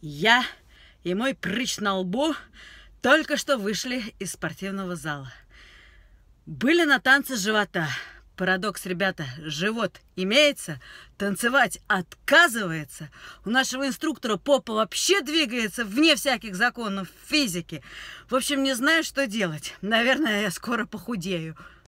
Я и мой прыщ на лбу только что вышли из спортивного зала. Были на танце живота. Парадокс, ребята, живот имеется, танцевать отказывается. У нашего инструктора попа вообще двигается вне всяких законов физики. В общем, не знаю, что делать. Наверное, я скоро похудею.